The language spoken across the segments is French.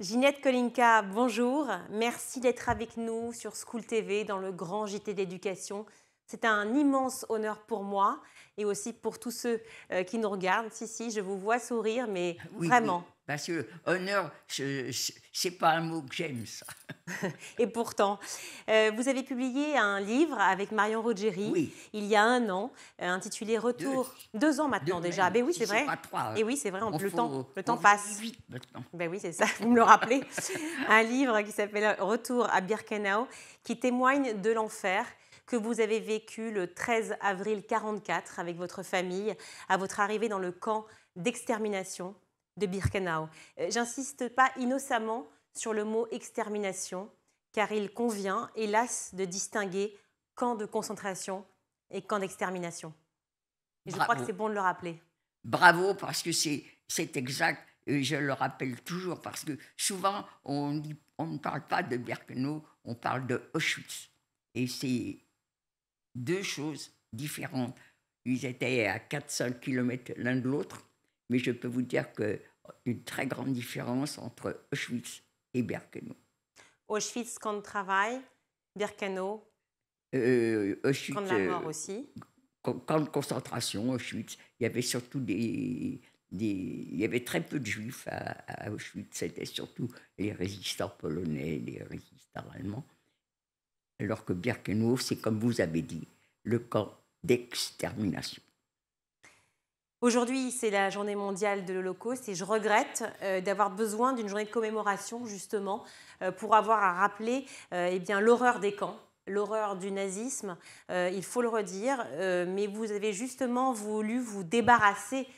Ginette Kolinka, bonjour. Merci d'être avec nous sur School TV dans le grand JT d'éducation. C'est un immense honneur pour moi et aussi pour tous ceux euh, qui nous regardent. Si, si, je vous vois sourire, mais vraiment, parce que honneur, c'est pas un mot que j'aime, ça. Et pourtant, euh, vous avez publié un livre avec Marion Rogéry il y a un an, euh, intitulé Retour. Deux, ans maintenant déjà. Ben oui, c'est vrai. Pas trois. Et oui, c'est vrai. le temps, le temps passe. Ben oui, c'est ça. Vous me le rappelez. un livre qui s'appelle Retour à Birkenau, qui témoigne de l'enfer que vous avez vécu le 13 avril 44 avec votre famille à votre arrivée dans le camp d'extermination de Birkenau. Euh, j'insiste pas innocemment sur le mot extermination, car il convient, hélas, de distinguer camp de concentration et camp d'extermination. je crois que c'est bon de le rappeler. Bravo, parce que c'est exact, et je le rappelle toujours, parce que souvent, on, on ne parle pas de Birkenau, on parle de Auschwitz. Et c'est deux choses différentes. Ils étaient à 400 km l'un de l'autre. Mais je peux vous dire qu'une très grande différence entre Auschwitz et Birkenau. Auschwitz camp de travail, Birkenau. Euh, camp de la mort euh, aussi. Camp de concentration, Auschwitz. Il y avait surtout des, il y avait très peu de juifs à Auschwitz. C'était surtout les résistants polonais, les résistants allemands. Alors que Birkenau, c'est comme vous avez dit, le camp d'extermination. Aujourd'hui, c'est la journée mondiale de l'Holocauste et je regrette euh, d'avoir besoin d'une journée de commémoration justement euh, pour avoir à rappeler euh, eh bien l'horreur des camps, l'horreur du nazisme, il faut le redire, mais vous avez justement voulu vous débarrasser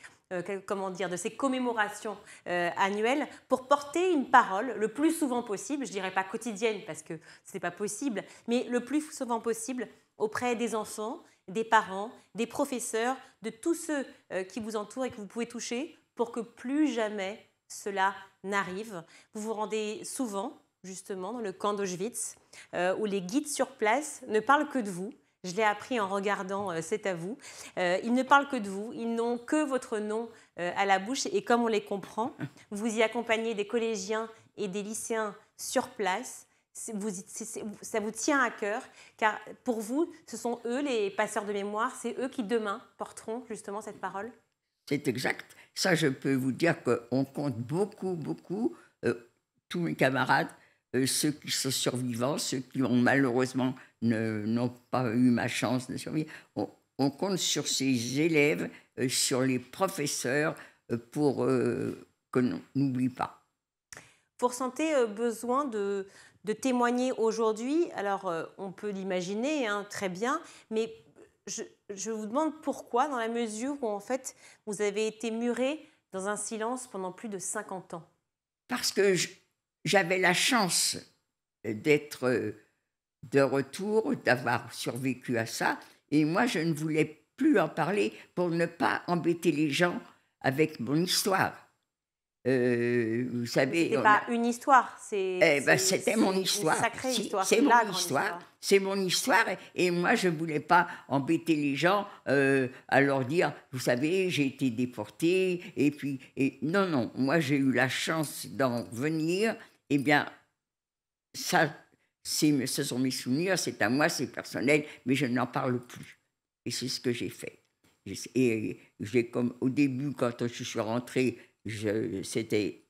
comment dire, de ces commémorations annuelles pour porter une parole le plus souvent possible, je dirais pas quotidienne parce que ce n'est pas possible, mais le plus souvent possible auprès des enfants, des parents, des professeurs, de tous ceux euh, qui vous entourent et que vous pouvez toucher pour que plus jamais cela n'arrive. Vous vous rendez souvent, justement, dans le camp d'Auschwitz, euh, où les guides sur place ne parlent que de vous. Je l'ai appris en regardant euh, C'est à vous. ils ne parlent que de vous, ils n'ont que votre nom à la bouche et comme on les comprend, vous y accompagnez des collégiens et des lycéens sur place vous, ça vous tient à cœur, car pour vous, ce sont eux, les passeurs de mémoire, c'est eux qui demain porteront justement cette parole C'est exact. Ça, je peux vous dire qu'on compte beaucoup, beaucoup, euh, tous mes camarades, euh, ceux qui sont survivants, ceux qui ont malheureusement n'ont pas eu ma chance de survivre. On, compte sur ces élèves, euh, sur les professeurs, pour que l'on n'oublie pas. pour santé besoin de, de témoigner aujourd'hui. Alors, euh, on peut l'imaginer hein, très bien, mais je, vous demande pourquoi, dans la mesure où en fait vous avez été muré dans un silence pendant plus de 50 ans. Parce que j'avais la chance d'être de retour, d'avoir survécu à ça, et moi je ne voulais plus en parler pour ne pas embêter les gens avec mon histoire. Euh, vous savez. C'est pas une histoire, c'est. Eh ben, c'était mon histoire. C'est C'est mon histoire. C'est mon histoire. Et, moi, je voulais pas embêter les gens euh, à leur dire, vous savez, j'ai été déporté. Et puis, et... non, non. Moi, j'ai eu la chance d'en venir. Eh bien, ça, ce sont mes souvenirs. C'est à moi, c'est personnel, mais je n'en parle plus. Et c'est ce que j'ai fait. Et j'ai comme au début, quand je suis rentrée c'était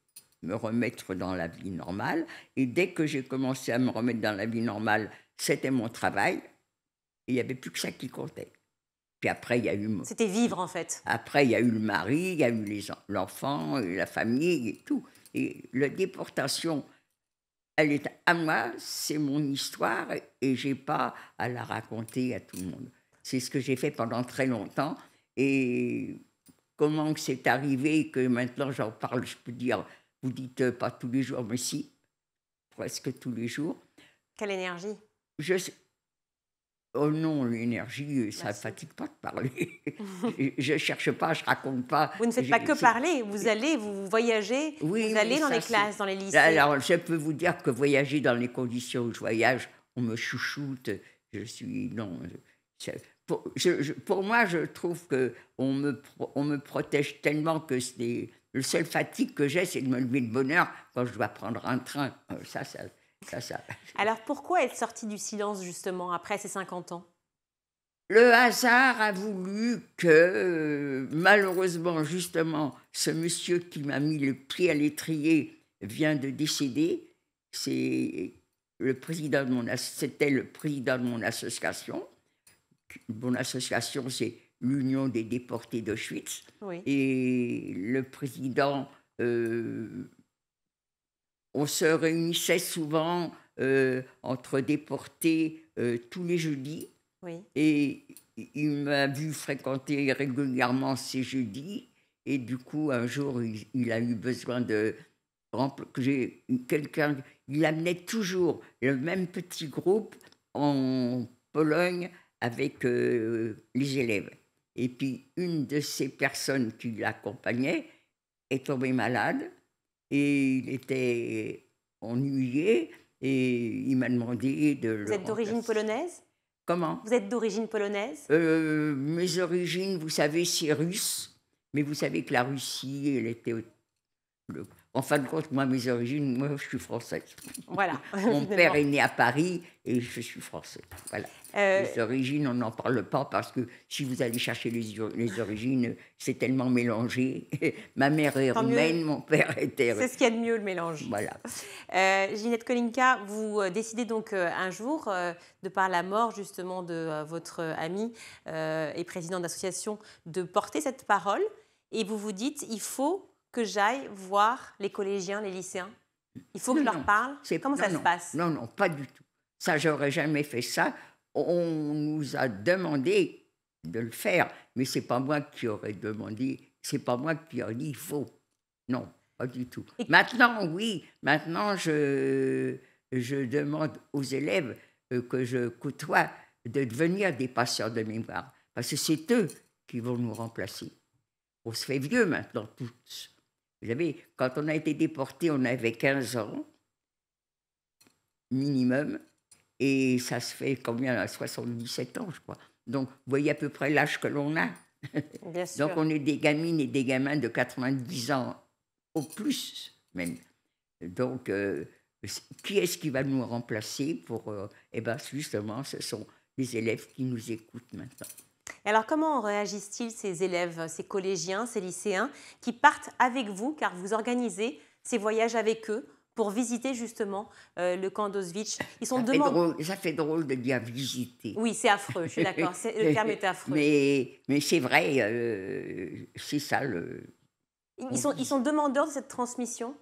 me remettre dans la vie normale. Et dès que j'ai commencé à me remettre dans la vie normale, c'était mon travail. Il n'y avait plus que ça qui comptait. Puis après, il y a eu... C'était vivre, en fait. Après, il y a eu le mari, il y a eu l'enfant, la famille et tout. Et la déportation, elle est à moi, c'est mon histoire, et j'ai pas à la raconter à tout le monde. C'est ce que j'ai fait pendant très longtemps. Et comment c'est arrivé que maintenant j'en parle, je peux dire, vous dites euh, pas tous les jours, mais si, presque tous les jours. Quelle énergie je... Oh non, l'énergie, euh, ça ne fatigue pas de parler. je ne cherche pas, je ne raconte pas. Vous ne faites pas que parler, vous allez, vous voyagez, vous allez dans les classes, dans les lycées. Alors, je peux vous dire que voyager dans les conditions où je voyage, on me chouchoute, je suis... Non, euh, pour, je, pour moi, je trouve qu'on me, on me protège tellement que c'est. Le seul fatigue que j'ai, c'est de me lever de bonheur quand je dois prendre un train. Euh, ça, ça, Alors pourquoi être sortie du silence, justement, après ces 50 ans le hasard a voulu que, euh, malheureusement, justement, ce monsieur qui m'a mis le pied à l'étrier vient de décéder. C'est le président de mon c'était le président de mon association mon association, c'est l'Union des déportés d'Auschwitz. Et le président, euh, on se réunissait souvent euh, entre déportés euh, tous les jeudis. Et il m'a vu fréquenter régulièrement ces jeudis. Et du coup, un jour, il, a eu besoin de que quelqu'un. Il amenait toujours le même petit groupe en Pologne avec euh, les élèves. Et puis, une de ces personnes qui l'accompagnait est tombée malade et il était ennuyé et il m'a demandé de... Vous êtes d'origine polonaise Comment Vous êtes d'origine polonaise Mes origines, vous savez, c'est russe. Mais vous savez que la Russie, elle était le en fin de compte, moi, mes origines, moi, je suis française. Voilà. Mon père est né à Paris et je suis française. Voilà. Euh, les origines, on n'en parle pas parce que si vous allez chercher les, origines, c'est tellement mélangé. Ma mère est roumaine, mon père était. C'est ce qu'il y a de mieux, le mélange. Voilà. Euh, Ginette Kolinka, vous euh, décidez donc un jour, de par la mort justement de votre ami et président d'association, de porter cette parole et vous vous dites il faut que j'aille voir les collégiens, les lycéens Il faut que je leur parle Comment ça se passe Non, non, pas du tout. Ça, j'aurais jamais fait ça. On nous a demandé de le faire, mais c'est pas moi qui aurais demandé, c'est pas moi qui aurais dit il faut. Non, pas du tout. maintenant, oui, maintenant, je, je demande aux élèves euh, que je côtoie de devenir des passeurs de mémoire, parce que c'est eux qui vont nous remplacer. On se fait vieux maintenant tous. Vous savez, quand on a été déporté, on avait 15 ans, minimum, et ça se fait combien à 77 ans, je crois. Donc, vous voyez à peu près l'âge que l'on a. Donc, on est des gamines et des gamins de 90 ans, au plus même. Donc, euh, qui est-ce qui va nous remplacer pour... Euh, eh bien, justement, ce sont les élèves qui nous écoutent maintenant. Alors comment réagissent-ils ces élèves, ces collégiens, ces lycéens qui partent avec vous car vous organisez ces voyages avec eux pour visiter justement euh, le camp d'Auschwitz. Ils sont ça fait, drôle, ça fait drôle de dire visiter. Oui, c'est affreux, je suis d'accord. Le terme est affreux. Mais, c'est vrai, euh, c'est ça le. Ils sont, demandeurs de cette transmission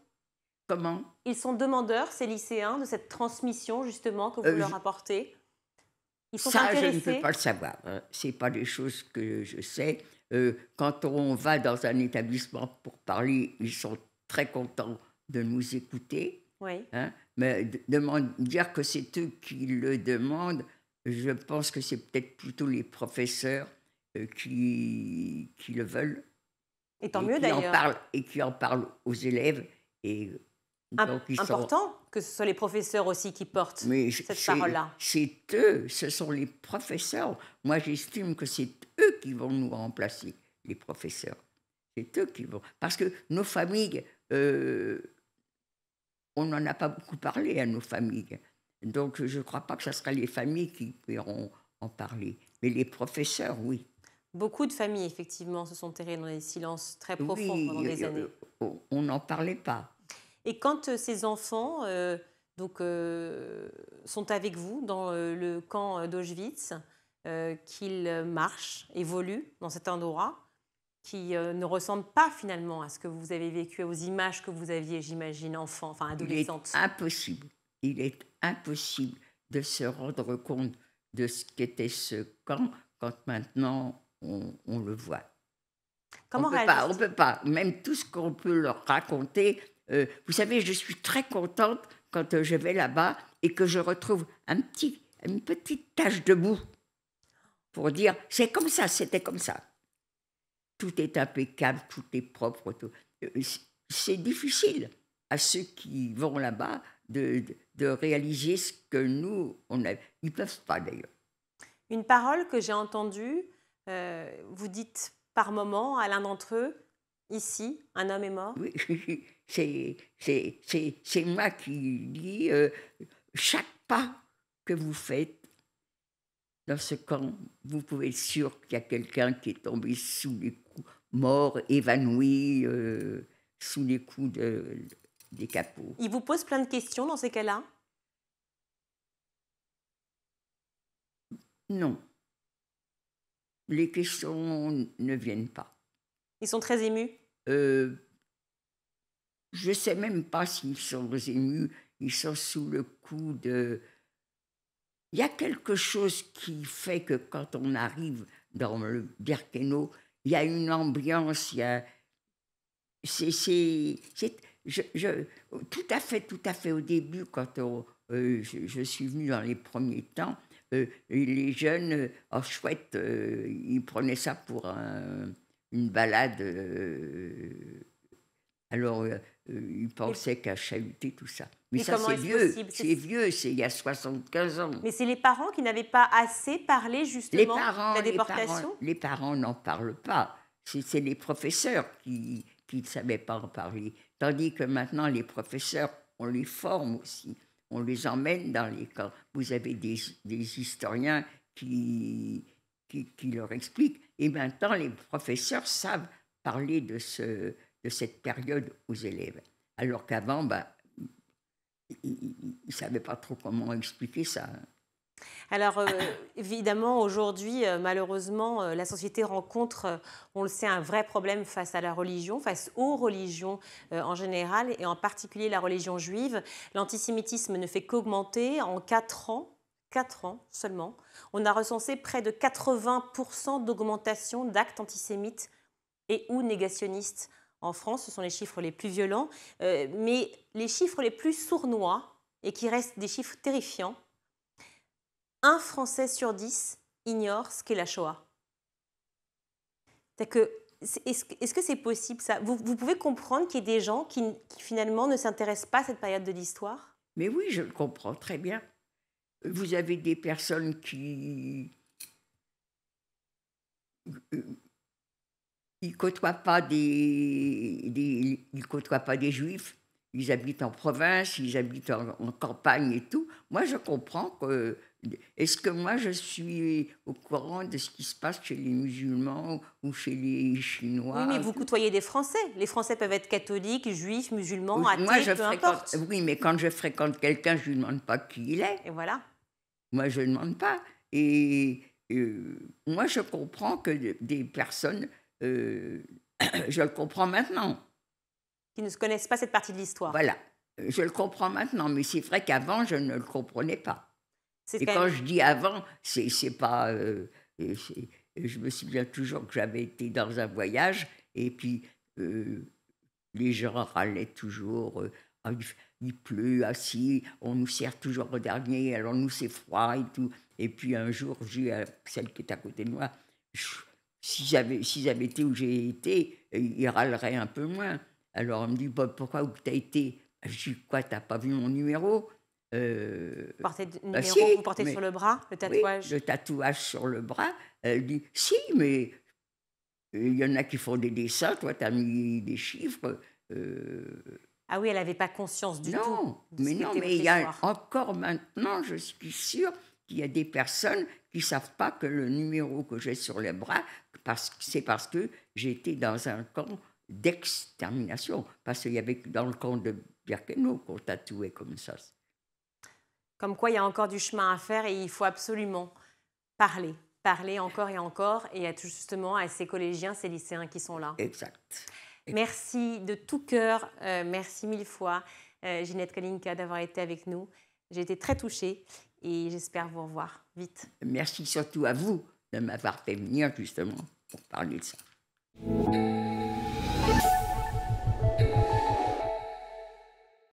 Comment Ils sont demandeurs, ces lycéens, de cette transmission justement que vous euh, leur apportez ça, je ne peux pas le savoir. Hein. Ce n'est pas des choses que je sais. Euh, quand on va dans un établissement pour parler, ils sont très contents de nous écouter. Hein. mais demande, dire que c'est eux qui le demandent, je pense que c'est peut-être plutôt les professeurs euh, qui, qui le veulent. Et tant mieux d'ailleurs. Et qui en parlent aux élèves. Et important que ce soit les professeurs aussi qui portent cette parole-là. C'est eux, ce sont les professeurs. Moi, j'estime que c'est eux qui vont nous remplacer, les professeurs. C'est eux qui vont. Parce que nos familles, euh, on n'en a pas beaucoup parlé à nos familles. Donc, je ne crois pas que ce sera les familles qui pourront en parler. Mais les professeurs, oui. Beaucoup de familles, effectivement, se sont terrées dans des silences très profonds pendant des euh, années. Euh, on n'en parlait pas. Et quand euh, ces enfants euh, donc, euh, sont avec vous dans le camp d'Auschwitz, qu'ils marchent, évoluent dans cet endroit, qui ne ressemble pas finalement à ce que vous avez vécu, aux images que vous aviez, j'imagine, enfant, enfin adolescente. Il est impossible, il est impossible de se rendre compte de ce qu'était ce camp quand maintenant on, le voit. Comment on ne on peut pas. Même tout ce qu'on peut leur raconter, euh, vous savez, je suis très contente quand euh, je vais là-bas et que je retrouve petit, une petite tache de boue pour dire c'est comme ça, c'était comme ça. Tout est impeccable, tout est propre. Tout. Euh, c'est difficile à ceux qui vont là-bas de, réaliser ce que nous, on Ils ne peuvent pas d'ailleurs. Une parole que j'ai entendue, vous dites par moment à l'un d'entre eux Ici, un homme est mort Oui, c'est moi qui dis euh, chaque pas que vous faites dans ce camp, vous pouvez être sûr qu'il y a quelqu'un qui est tombé sous les coups, mort, évanoui, euh, sous les coups de, des capots. Il vous pose plein de questions dans ces cas-là Non. Les questions ne viennent pas. Ils sont très émus euh, Je ne sais même pas s'ils sont émus. Ils sont sous le coup de... Il y a quelque chose qui fait que quand on arrive dans le Birkenau, il y a une ambiance, il y a... C'est... Je, je, tout à fait, tout à fait au début, quand euh, je, suis venu dans les premiers temps, euh, les jeunes, en oh, chouette, ils prenaient ça pour un, une balade. Euh, alors, euh, il pensait qu'à chahuter tout ça. Mais, ça, c'est vieux. C'est vieux, c'est il y a 75 ans. Mais c'est les parents qui n'avaient pas assez parlé justement les parents, de la déportation Les parents n'en parlent pas. C'est les professeurs qui, qui ne savaient pas en parler. Tandis que maintenant, les professeurs, on les forme aussi. On les emmène dans les camps. Vous avez des historiens qui, qui, leur explique. Et maintenant, les professeurs savent parler de, ce, de cette période aux élèves. Alors qu'avant, bah, ils ne savaient pas trop comment expliquer ça. Hein. Alors euh, évidemment, aujourd'hui, euh, malheureusement, euh, la société rencontre, on le sait, un vrai problème face à la religion, face aux religions en général, et en particulier la religion juive. L'antisémitisme ne fait qu'augmenter. En quatre ans, 4 ans seulement, on a recensé près de 80% d'augmentation d'actes antisémites et ou négationnistes en France. Ce sont les chiffres les plus violents, euh, mais les chiffres les plus sournois et qui restent des chiffres terrifiants. Un Français sur dix ignore ce qu'est la Shoah. Est-ce que c'est possible ça vous, pouvez comprendre qu'il y ait des gens qui, qui finalement ne s'intéressent pas à cette période de l'histoire Mais oui, je le comprends très bien. Vous avez des personnes qui euh, ils côtoient pas des, ils côtoient pas des juifs. Ils habitent en province, ils habitent en, campagne et tout. Moi, je comprends que est-ce que moi je suis au courant de ce qui se passe chez les musulmans ou chez les Chinois Oui, mais vous côtoyez des Français. Les Français peuvent être catholiques, juifs, musulmans, athées, moi, je peu fréquente... importe. Oui, mais quand je fréquente quelqu'un, je ne lui demande pas qui il est. Et voilà. Moi, je ne demande pas. Et euh, moi, je comprends que des personnes, euh, je le comprends maintenant. Qui ne se connaissent pas cette partie de l'histoire. Voilà, je le comprends maintenant, mais c'est vrai qu'avant, je ne le comprenais pas. Et quand, je dis avant, c'est pas. Euh, je me souviens toujours que j'avais été dans un voyage et puis les gens râlaient toujours. Ah, il, pleut, assis, on nous sert toujours au dernier, alors nous c'est froid et tout. Et puis un jour, j'ai euh, celle qui est à côté de moi, s'ils avaient, si j'avais été où j'ai été, ils râleraient un peu moins. Alors elle me dit, bah, pourquoi où as été ah, Je dis, quoi, t'as pas vu mon numéro euh, portez, numéro, vous portez bah, sur le bras le tatouage Le tatouage sur le bras. Elle dit Si, mais euh, il y en a qui font des dessins, toi, tu as mis des chiffres. Euh, ah oui, elle n'avait pas conscience du non, tout. mais non, mais il y a encore maintenant, je suis sûre qu'il y a des personnes qui ne savent pas que le numéro que j'ai sur les bras, c'est parce que j'étais dans un camp d'extermination, parce qu'il y avait dans le camp de Birkenau qu'on tatouait comme ça. Comme quoi, il y a encore du chemin à faire et il faut absolument parler, parler encore et encore, et justement à ces collégiens, ces lycéens qui sont là. Exact. Merci de tout cœur, euh, merci mille fois, euh, Ginette Kalinka, d'avoir été avec nous. J'ai été très touchée et j'espère vous revoir vite. Merci surtout à vous de m'avoir fait venir justement pour parler de ça.